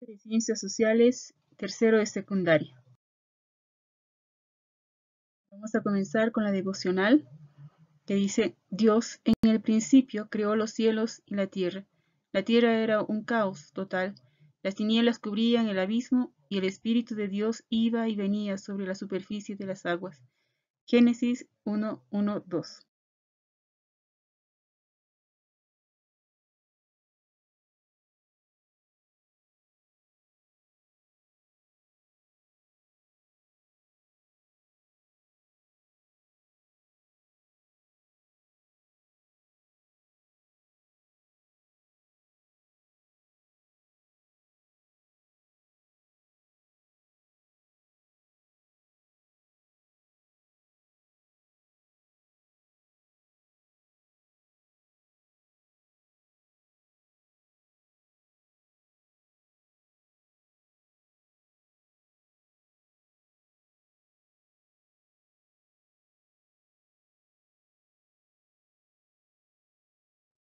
de Ciencias Sociales, tercero de secundaria. Vamos a comenzar con la devocional que dice, Dios en el principio creó los cielos y la tierra. La tierra era un caos total. Las tinieblas cubrían el abismo y el Espíritu de Dios iba y venía sobre la superficie de las aguas. Génesis 1, 2.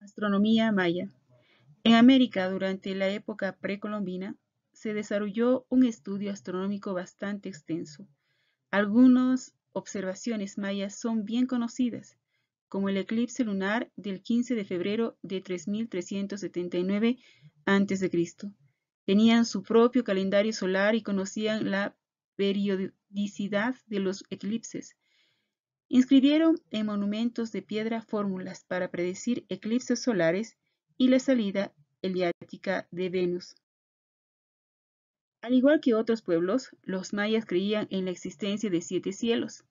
Astronomía maya. En América, durante la época precolombina, se desarrolló un estudio astronómico bastante extenso. Algunas observaciones mayas son bien conocidas, como el eclipse lunar del 15 de febrero de 3379 a.C. Tenían su propio calendario solar y conocían la periodicidad de los eclipses. Inscribieron en monumentos de piedra fórmulas para predecir eclipses solares y la salida heliática de Venus. Al igual que otros pueblos, los mayas creían en la existencia de siete cielos,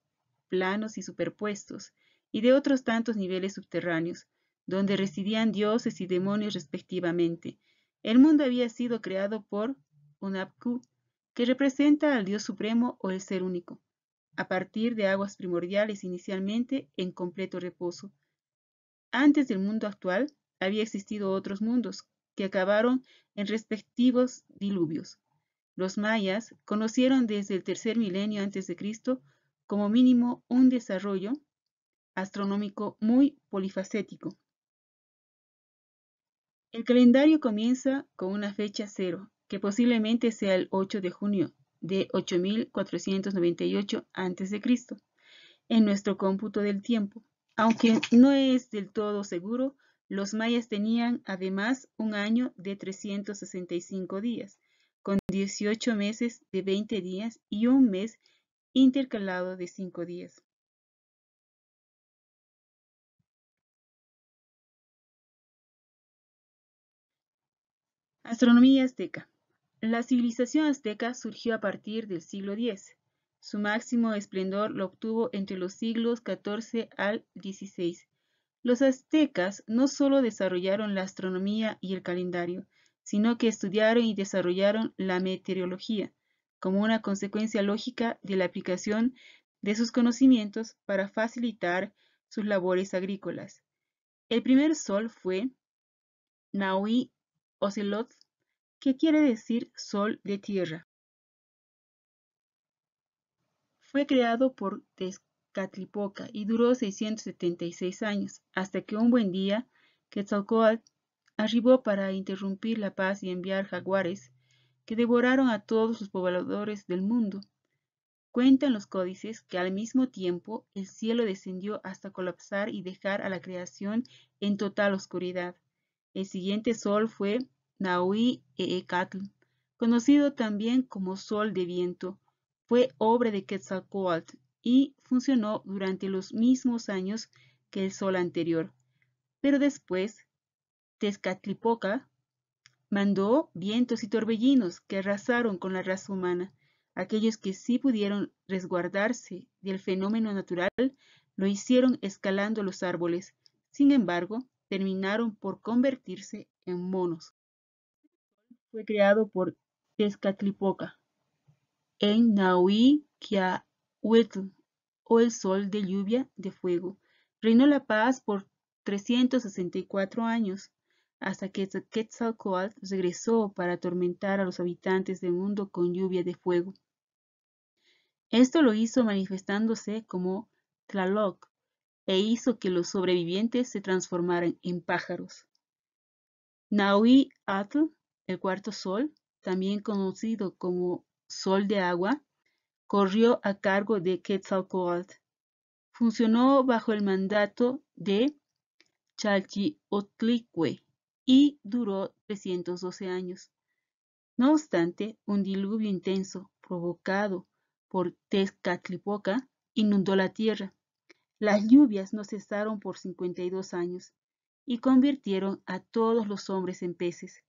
planos y superpuestos, y de otros tantos niveles subterráneos, donde residían dioses y demonios respectivamente. El mundo había sido creado por Apku, que representa al Dios Supremo o el Ser Único a partir de aguas primordiales inicialmente en completo reposo. Antes del mundo actual había existido otros mundos que acabaron en respectivos diluvios. Los mayas conocieron desde el tercer milenio antes de Cristo como mínimo un desarrollo astronómico muy polifacético. El calendario comienza con una fecha cero, que posiblemente sea el 8 de junio, de 8498 a.C. en nuestro cómputo del tiempo. Aunque no es del todo seguro, los mayas tenían además un año de 365 días, con 18 meses de 20 días y un mes intercalado de 5 días. Astronomía azteca. La civilización azteca surgió a partir del siglo X. Su máximo esplendor lo obtuvo entre los siglos XIV al XVI. Los aztecas no solo desarrollaron la astronomía y el calendario, sino que estudiaron y desarrollaron la meteorología, como una consecuencia lógica de la aplicación de sus conocimientos para facilitar sus labores agrícolas. El primer sol fue Naui Ocelot que quiere decir sol de tierra. Fue creado por Tezcatlipoca y duró 676 años, hasta que un buen día Quetzalcoatl arribó para interrumpir la paz y enviar jaguares que devoraron a todos los pobladores del mundo. Cuentan los códices que al mismo tiempo el cielo descendió hasta colapsar y dejar a la creación en total oscuridad. El siguiente sol fue Naui e ecatl, conocido también como Sol de Viento, fue obra de Quetzalcoatl y funcionó durante los mismos años que el sol anterior. Pero después, Tezcatlipoca mandó vientos y torbellinos que arrasaron con la raza humana. Aquellos que sí pudieron resguardarse del fenómeno natural lo hicieron escalando los árboles. Sin embargo, terminaron por convertirse en monos fue creado por Tezcatlipoca en Quiahuetl, o el sol de lluvia de fuego. Reinó la paz por 364 años hasta que Quetzalcoatl regresó para atormentar a los habitantes del mundo con lluvia de fuego. Esto lo hizo manifestándose como Tlaloc e hizo que los sobrevivientes se transformaran en pájaros. Naui Atl el cuarto sol, también conocido como sol de agua, corrió a cargo de Quetzalcoatl. Funcionó bajo el mandato de Chalchiotlicue y duró 312 años. No obstante, un diluvio intenso provocado por Tezcatlipoca inundó la tierra. Las lluvias no cesaron por 52 años y convirtieron a todos los hombres en peces.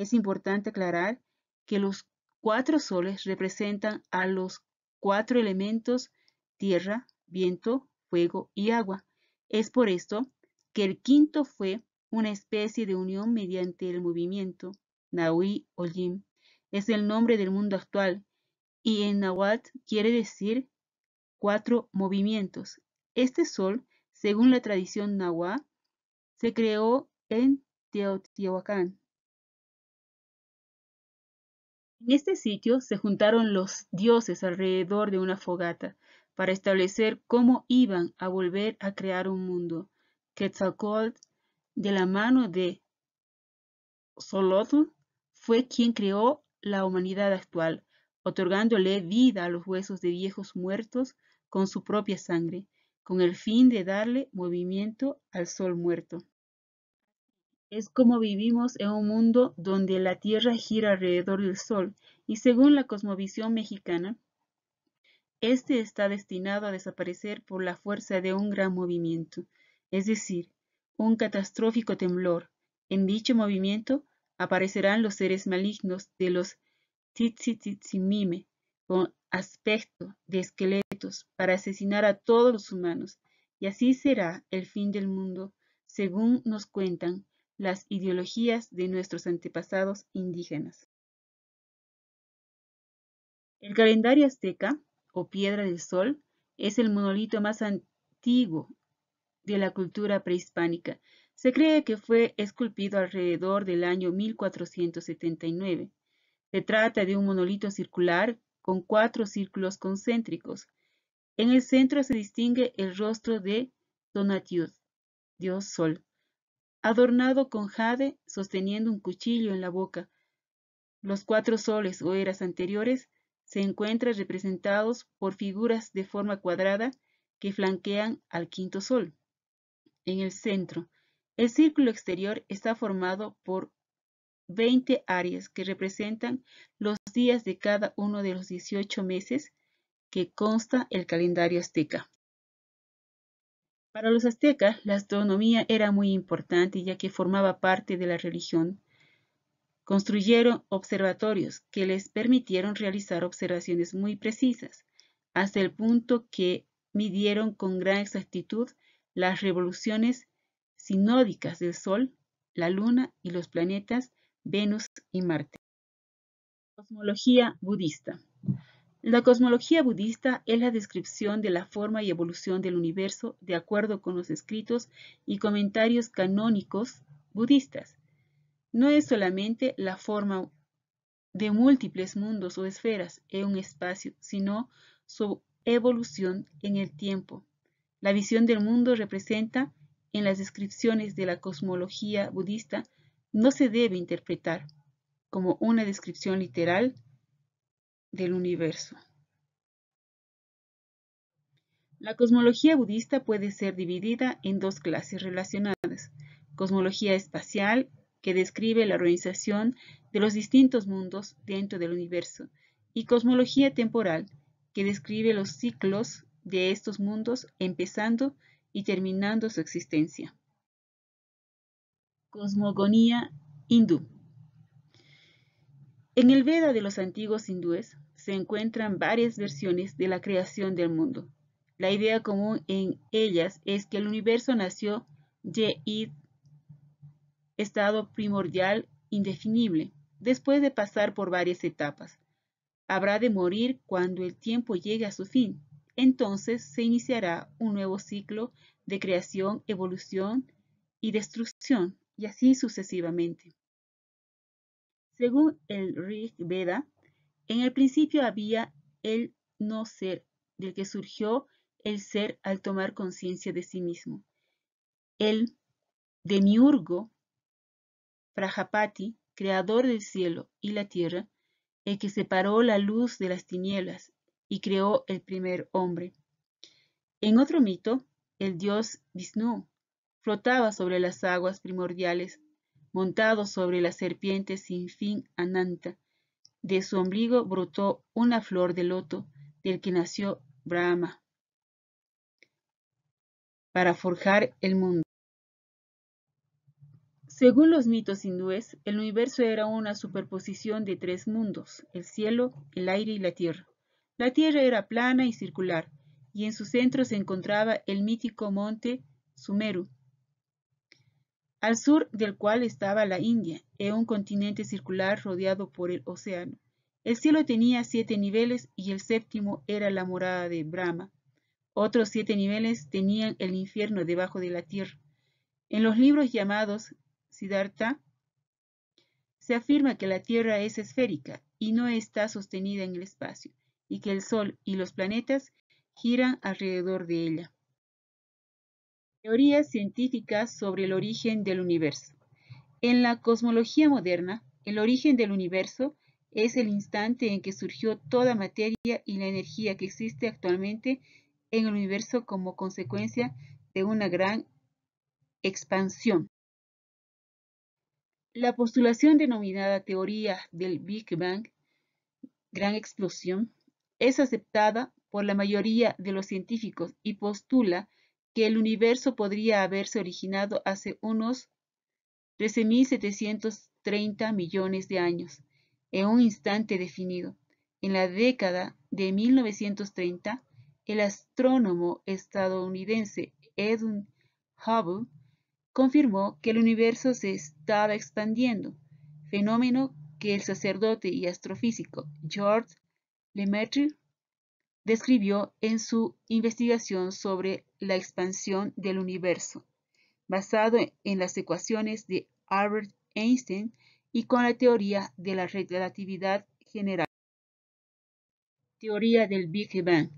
Es importante aclarar que los cuatro soles representan a los cuatro elementos tierra, viento, fuego y agua. Es por esto que el quinto fue una especie de unión mediante el movimiento. o Jim, es el nombre del mundo actual y en Nahuatl quiere decir cuatro movimientos. Este sol, según la tradición Nahua, se creó en Teotihuacán, en este sitio se juntaron los dioses alrededor de una fogata para establecer cómo iban a volver a crear un mundo. Quetzalcoatl, de la mano de Solotl, fue quien creó la humanidad actual, otorgándole vida a los huesos de viejos muertos con su propia sangre, con el fin de darle movimiento al sol muerto es como vivimos en un mundo donde la Tierra gira alrededor del Sol y según la cosmovisión mexicana, este está destinado a desaparecer por la fuerza de un gran movimiento, es decir, un catastrófico temblor. En dicho movimiento aparecerán los seres malignos de los Tzitzitzimime con aspecto de esqueletos para asesinar a todos los humanos, y así será el fin del mundo, según nos cuentan las ideologías de nuestros antepasados indígenas. El calendario azteca, o piedra del sol, es el monolito más antiguo de la cultura prehispánica. Se cree que fue esculpido alrededor del año 1479. Se trata de un monolito circular con cuatro círculos concéntricos. En el centro se distingue el rostro de Donatius, dios sol, adornado con jade, sosteniendo un cuchillo en la boca. Los cuatro soles o eras anteriores se encuentran representados por figuras de forma cuadrada que flanquean al quinto sol. En el centro, el círculo exterior está formado por 20 áreas que representan los días de cada uno de los 18 meses que consta el calendario azteca. Para los aztecas, la astronomía era muy importante ya que formaba parte de la religión. Construyeron observatorios que les permitieron realizar observaciones muy precisas, hasta el punto que midieron con gran exactitud las revoluciones sinódicas del Sol, la Luna y los planetas Venus y Marte. Cosmología budista. La cosmología budista es la descripción de la forma y evolución del universo de acuerdo con los escritos y comentarios canónicos budistas. No es solamente la forma de múltiples mundos o esferas en un espacio, sino su evolución en el tiempo. La visión del mundo representa en las descripciones de la cosmología budista no se debe interpretar como una descripción literal del universo. La cosmología budista puede ser dividida en dos clases relacionadas. Cosmología espacial, que describe la organización de los distintos mundos dentro del universo, y cosmología temporal, que describe los ciclos de estos mundos empezando y terminando su existencia. Cosmogonía hindú. En el Veda de los antiguos hindúes se encuentran varias versiones de la creación del mundo. La idea común en ellas es que el universo nació de id, estado primordial indefinible, después de pasar por varias etapas. Habrá de morir cuando el tiempo llegue a su fin. Entonces se iniciará un nuevo ciclo de creación, evolución y destrucción, y así sucesivamente. Según el Rig Veda, en el principio había el no ser, del que surgió el ser al tomar conciencia de sí mismo. El demiurgo, Prajapati, creador del cielo y la tierra, el que separó la luz de las tinieblas y creó el primer hombre. En otro mito, el dios Vishnu flotaba sobre las aguas primordiales montado sobre la serpiente sin fin Ananta. De su ombligo brotó una flor de loto del que nació Brahma para forjar el mundo. Según los mitos hindúes, el universo era una superposición de tres mundos, el cielo, el aire y la tierra. La tierra era plana y circular, y en su centro se encontraba el mítico monte Sumeru, al sur del cual estaba la India, en un continente circular rodeado por el océano. El cielo tenía siete niveles y el séptimo era la morada de Brahma. Otros siete niveles tenían el infierno debajo de la tierra. En los libros llamados Siddhartha, se afirma que la Tierra es esférica y no está sostenida en el espacio, y que el Sol y los planetas giran alrededor de ella. Teorías científicas sobre el origen del universo. En la cosmología moderna, el origen del universo es el instante en que surgió toda materia y la energía que existe actualmente en el universo como consecuencia de una gran expansión. La postulación denominada teoría del Big Bang, gran explosión, es aceptada por la mayoría de los científicos y postula que el universo podría haberse originado hace unos 13.730 millones de años, en un instante definido. En la década de 1930, el astrónomo estadounidense Edwin Hubble confirmó que el universo se estaba expandiendo, fenómeno que el sacerdote y astrofísico George Lemaitre describió en su investigación sobre la expansión del universo, basado e-, en las ecuaciones de Albert Einstein y con la teoría de la relatividad general. Teoría del Big Bang.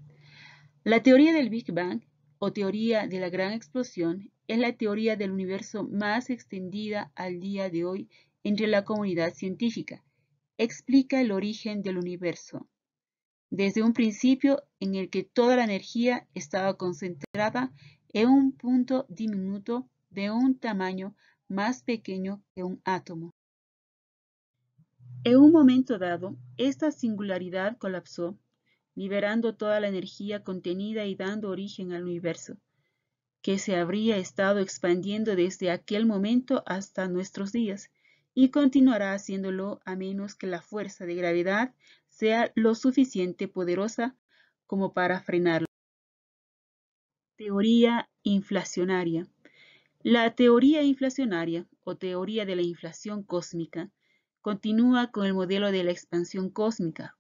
La teoría del Big Bang o teoría de la gran explosión es la teoría del universo más extendida al día de hoy entre la comunidad científica. Explica el origen del universo, desde un principio en el que toda la energía estaba concentrada en un punto diminuto de un tamaño más pequeño que un átomo. En un momento dado, esta singularidad colapsó, liberando toda la energía contenida y dando origen al universo, que se habría estado expandiendo desde aquel momento hasta nuestros días y continuará haciéndolo a menos que la fuerza de gravedad sea lo suficiente poderosa como para frenarlo. Teoría inflacionaria. La teoría inflacionaria o teoría de la inflación cósmica continúa con el modelo de la expansión cósmica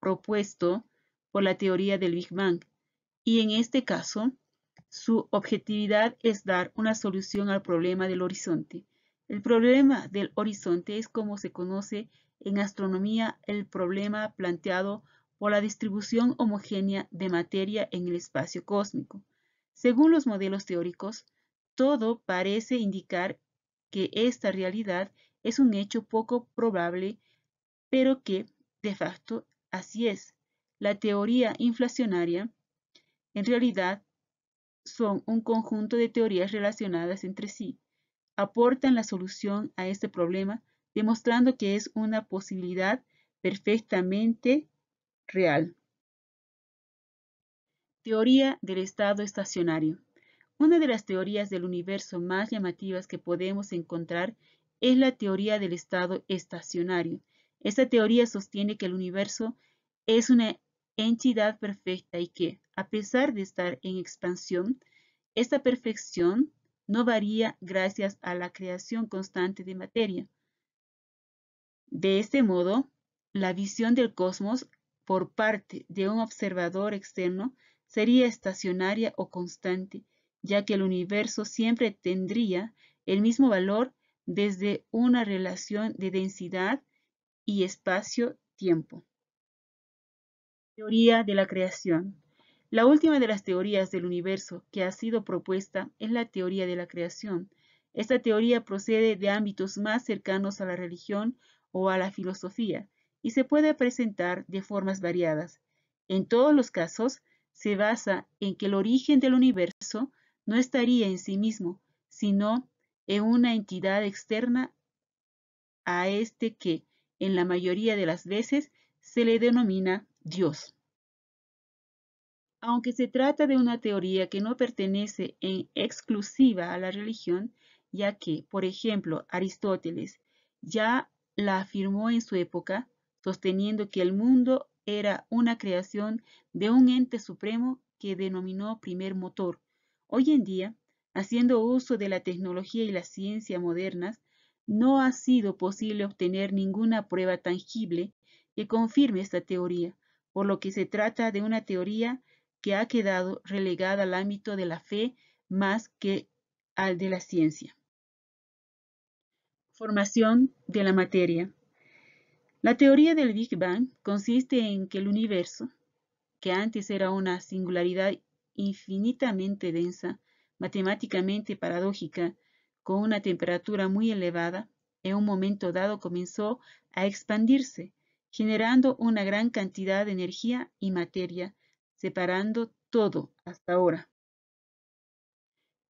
propuesto por la teoría del Big Bang y en este caso su objetividad es dar una solución al problema del horizonte. El problema del horizonte es como se conoce en astronomía el problema planteado por la distribución homogénea de materia en el espacio cósmico. Según los modelos teóricos, todo parece indicar que esta realidad es un hecho poco probable, pero que, de facto, así es. La teoría inflacionaria, en realidad, son un conjunto de teorías relacionadas entre sí. Aportan la solución a este problema demostrando que es una posibilidad perfectamente real. Teoría del estado estacionario. Una de las teorías del universo más llamativas que podemos encontrar es la teoría del estado estacionario. Esta teoría sostiene que el universo es una entidad perfecta y que, a pesar de estar en expansión, esta perfección no varía gracias a la creación constante de materia. De este modo, la visión del cosmos por parte de un observador externo sería estacionaria o constante, ya que el universo siempre tendría el mismo valor desde una relación de densidad y espacio-tiempo. Teoría de la creación. La última de las teorías del universo que ha sido propuesta es la teoría de la creación. Esta teoría procede de ámbitos más cercanos a la religión o a la filosofía y se puede presentar de formas variadas. En todos los casos, se basa en que el origen del universo no estaría en sí mismo, sino en una entidad externa a este que, en la mayoría de las veces, se le denomina Dios. Aunque se trata de una teoría que no pertenece en exclusiva a la religión, ya que, por ejemplo, Aristóteles ya la afirmó en su época, sosteniendo que el mundo era una creación de un ente supremo que denominó primer motor. Hoy en día, haciendo uso de la tecnología y la ciencia modernas, no ha sido posible obtener ninguna prueba tangible que confirme esta teoría, por lo que se trata de una teoría que ha quedado relegada al ámbito de la fe más que al de la ciencia. Formación de la materia. La teoría del Big Bang consiste en que el universo, que antes era una singularidad infinitamente densa, matemáticamente paradójica, con una temperatura muy elevada, en un momento dado comenzó a expandirse, generando una gran cantidad de energía y materia, separando todo hasta ahora.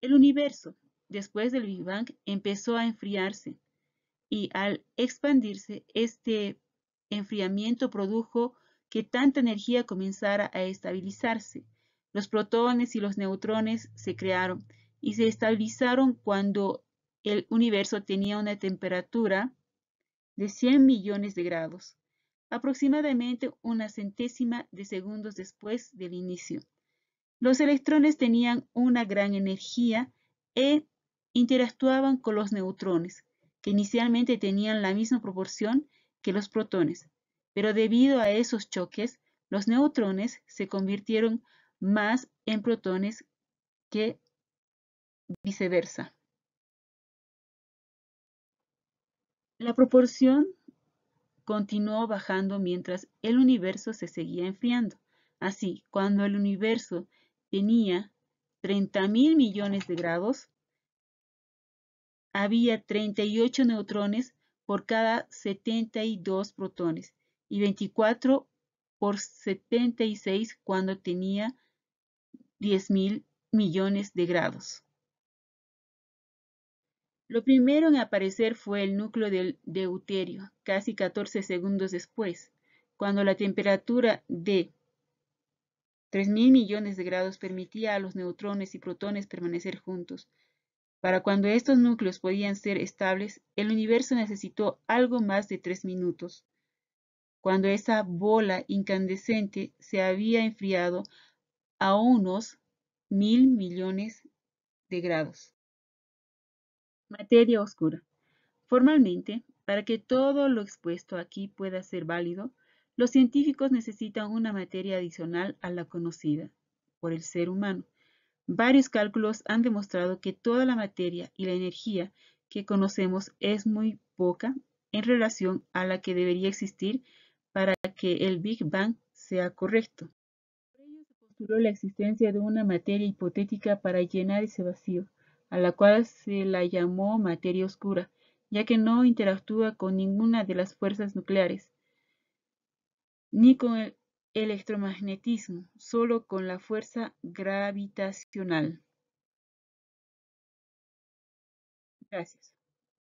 El universo, después del Big Bang, empezó a enfriarse, y al expandirse, este enfriamiento produjo que tanta energía comenzara a estabilizarse. Los protones y los neutrones se crearon y se estabilizaron cuando el universo tenía una temperatura de 100 millones de grados, aproximadamente una centésima de segundos después del inicio. Los electrones tenían una gran energía e interactuaban con los neutrones, que inicialmente tenían la misma proporción que los protones, pero debido a esos choques, los neutrones se convirtieron más en protones que viceversa. La proporción continuó bajando mientras el universo se seguía enfriando. Así, cuando el universo tenía 30 mil millones de grados, había 38 neutrones por cada 72 protones y 24 por 76 cuando tenía 10.000 mil millones de grados. Lo primero en aparecer fue el núcleo del deuterio, casi 14 segundos después, cuando la temperatura de 3.000 millones de grados permitía a los neutrones y protones permanecer juntos, para cuando estos núcleos podían ser estables, el universo necesitó algo más de tres minutos. Cuando esa bola incandescente se había enfriado a unos mil millones de grados. Materia oscura. Formalmente, para que todo lo expuesto aquí pueda ser válido, los científicos necesitan una materia adicional a la conocida por el ser humano. Varios cálculos han demostrado que toda la materia y la energía que conocemos es muy poca en relación a la que debería existir para que el Big Bang sea correcto. Por ello se postuló la existencia de una materia hipotética para llenar ese vacío, a la cual se la llamó materia oscura, ya que no interactúa con ninguna de las fuerzas nucleares, ni con el Electromagnetismo: solo con la fuerza gravitacional. Gracias.